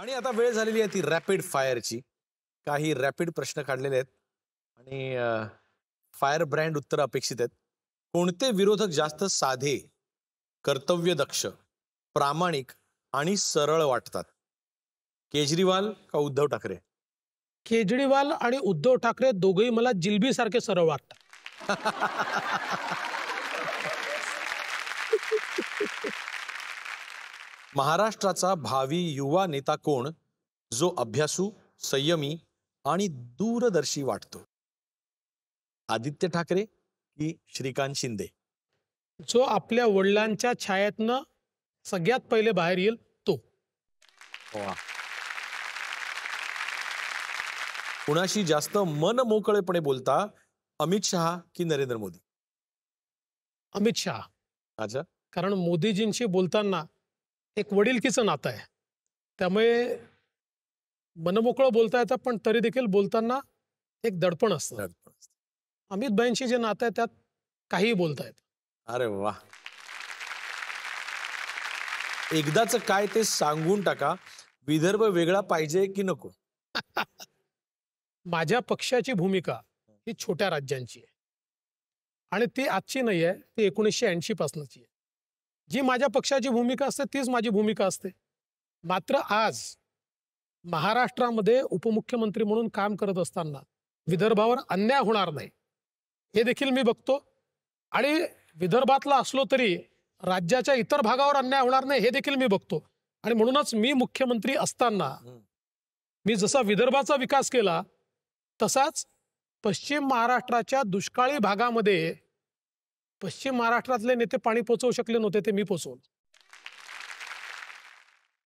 आणि आता वेळ झालेली आहे ती रॅपिड फायरची काही रॅपिड प्रश्न काढलेले आहेत आणि फायर ब्रँड उत्तर अपेक्षित आहेत कोणते विरोधक जास्त साधे कर्तव्यदक्ष प्रामाणिक आणि सरळ वाटतात केजरीवाल का उद्धव ठाकरे केजरीवाल आणि उद्धव ठाकरे दोघेही मला जिलबी सारखे सरळ वाटतात महाराष्ट्राचा भावी युवा नेता कोण जो अभ्यासू संयमी आणि दूरदर्शी वाटतो आदित्य ठाकरे की श्रीकांत शिंदे जो आपल्या वडिलांच्या छायातनं सगळ्यात पहिले बाहेर येईल तो कुणाशी जास्त मन मोकळेपणे बोलता अमित शहा की नरेंद्र मोदी अमित शहा अच्छा कारण मोदीजींशी बोलताना एक वडीलकीचं नातं आहे त्यामुळे मनमोकळं बोलता येतं पण तरी देखील बोलताना एक दडपण असतं अमित भाईंशी जे नातं आहे त्यात काहीही बोलता अरे वा एकदाच काय ते सांगून टाका विदर्भ वेगळा पाहिजे की नको माझ्या पक्षाची भूमिका ही छोट्या राज्यांची आहे आणि ती आजची नाही आहे ती एकोणीसशे ऐंशी पासूनची आहे जी माझ्या पक्षाची भूमिका असते तीच माझी भूमिका असते मात्र आज महाराष्ट्रामध्ये उपमुख्यमंत्री म्हणून काम करत असताना विदर्भावर अन्याय होणार नाही हे देखील मी बघतो आणि विदर्भातला असलो तरी राज्याच्या इतर भागावर अन्याय होणार नाही हे देखील मी बघतो आणि म्हणूनच मी मुख्यमंत्री असताना मी जसा विदर्भाचा विकास केला तसाच पश्चिम महाराष्ट्राच्या दुष्काळी भागामध्ये पश्चिम महाराष्ट्रातले नेते पाणी पोचवू शकले नव्हते ते मी पोचवलं